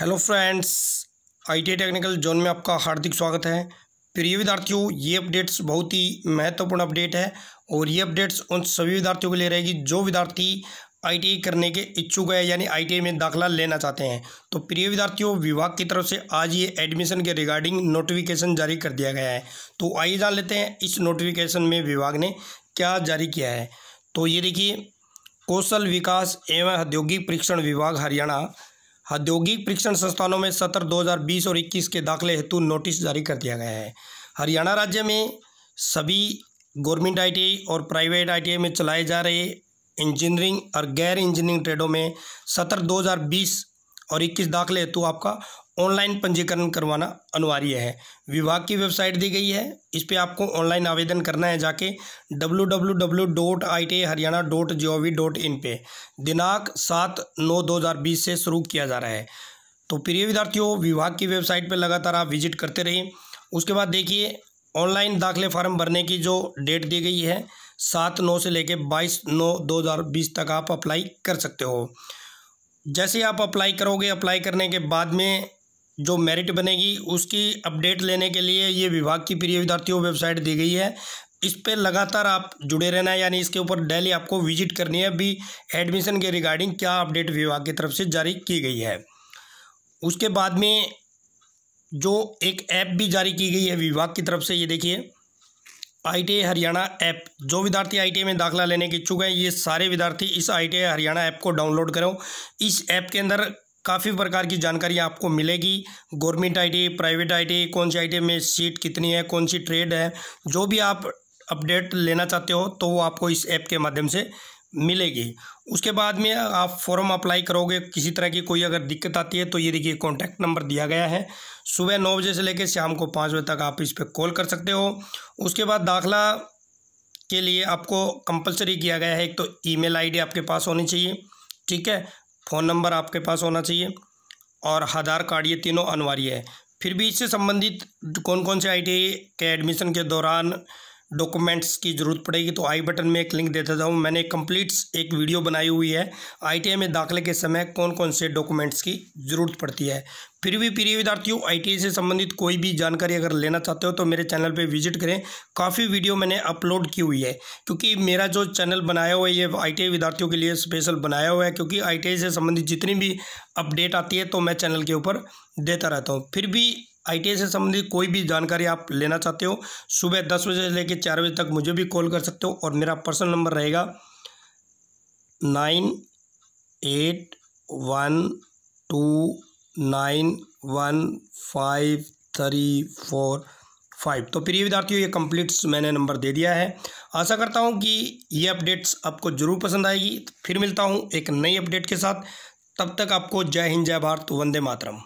hello friends IT technical zone में आपका हार्दिक स्वागत है प्रिय विद्यार्थियों ये अपडेट्स बहुत ही महत्वपूर्ण अपडेट है और ये अपडेट्स उन सभी विद्यार्थियों के लिए रहेगी जो विद्यार्थी आई करने के इच्छुक है यानी आई में दाखिला लेना चाहते हैं तो प्रिय विद्यार्थियों विभाग की तरफ से आज ये एडमिशन के रिगार्डिंग नोटिफिकेशन जारी कर दिया गया है तो आइए जान लेते हैं इस नोटिफिकेशन में विभाग ने क्या जारी किया है तो ये देखिए कौशल विकास एवं औद्योगिक परीक्षण विभाग हरियाणा औद्योगिक परीक्षण संस्थानों में सत्र 2020 और 21 के दाखिले हेतु नोटिस जारी कर दिया गया है हरियाणा राज्य में सभी गवर्नमेंट आईटीआई और प्राइवेट आईटीआई में चलाए जा रहे इंजीनियरिंग और गैर इंजीनियरिंग ट्रेडों में सत्र 2020 और 21 दाखिले हेतु आपका ऑनलाइन पंजीकरण करवाना अनिवार्य है विभाग की वेबसाइट दी गई है इस पर आपको ऑनलाइन आवेदन करना है जाके W W W dot I T Haryana dot G O V dot in पे दिनांक सात नौ दो हज़ार बीस से शुरू किया जा रहा है तो प्रिय विद्यार्थियों विभाग की वेबसाइट पर लगातार आप विजिट करते रहिए उसके बाद देखिए ऑनलाइन दाखिले फार्म भरने की जो डेट दी गई है सात नौ से लेकर बाईस नौ दो हज़ार बीस तक आप अप्लाई कर सकते हो जैसे आप अप्लाई करोगे अप्लाई करने के बाद में जो मेरिट बनेगी उसकी अपडेट लेने के लिए ये विभाग की प्रिय विद्यार्थियों वेबसाइट दी गई है इस पर लगातार आप जुड़े रहना है यानी इसके ऊपर डेली आपको विजिट करनी है अभी एडमिशन के रिगार्डिंग क्या अपडेट विभाग की तरफ से जारी की गई है उसके बाद में जो एक ऐप भी जारी की गई है विभाग की तरफ से ये देखिए आई हरियाणा ऐप जो विद्यार्थी आई में दाखिला लेने के इच्छुक हैं ये सारे विद्यार्थी इस आई हरियाणा ऐप को डाउनलोड करो इस ऐप के अंदर काफ़ी प्रकार की जानकारी आपको मिलेगी गवर्नमेंट आईटी प्राइवेट आईटी कौन सी आईटी में सीट कितनी है कौन सी ट्रेड है जो भी आप अपडेट लेना चाहते हो तो वो आपको इस ऐप के माध्यम से मिलेगी उसके बाद में आप फॉर्म अप्लाई करोगे किसी तरह की कोई अगर दिक्कत आती है तो ये देखिए कॉन्टैक्ट नंबर दिया गया है सुबह नौ बजे से लेकर शाम को पाँच बजे तक आप इस पर कॉल कर सकते हो उसके बाद दाखिला के लिए आपको कंपलसरी किया गया है एक तो ईमेल आईडी आपके पास होनी चाहिए ठीक है फ़ोन नंबर आपके पास होना चाहिए और आधार कार्ड ये तीनों अनिवार्य है फिर भी इससे संबंधित कौन कौन से आई के एडमिशन के दौरान डॉक्यूमेंट्स की ज़रूरत पड़ेगी तो आई बटन में एक लिंक दे देता हूँ मैंने कंप्लीट एक वीडियो बनाई हुई है आई में दाखिले के समय कौन कौन से डॉक्यूमेंट्स की ज़रूरत पड़ती है फिर भी प्रिय विद्यार्थियों आई से संबंधित कोई भी जानकारी अगर लेना चाहते हो तो मेरे चैनल पे विजिट करें काफ़ी वीडियो मैंने अपलोड की हुई है क्योंकि मेरा जो चैनल बनाया हुआ है ये आई विद्यार्थियों के लिए स्पेशल बनाया हुआ है क्योंकि आई से संबंधित जितनी भी अपडेट आती है तो मैं चैनल के ऊपर देता रहता हूँ फिर भी आई से संबंधित कोई भी जानकारी आप लेना चाहते हो सुबह दस बजे से लेकर चार बजे तक मुझे भी कॉल कर सकते हो और मेरा पर्सनल नंबर रहेगा nine eight one two nine one five three four five तो प्रिय विद्यार्थियों ये कंप्लीट्स मैंने नंबर दे दिया है आशा करता हूँ कि ये अपडेट्स आपको ज़रूर पसंद आएगी फिर मिलता हूँ एक नई अपडेट के साथ तब तक आपको जय हिंद जय भारत वंदे मातरम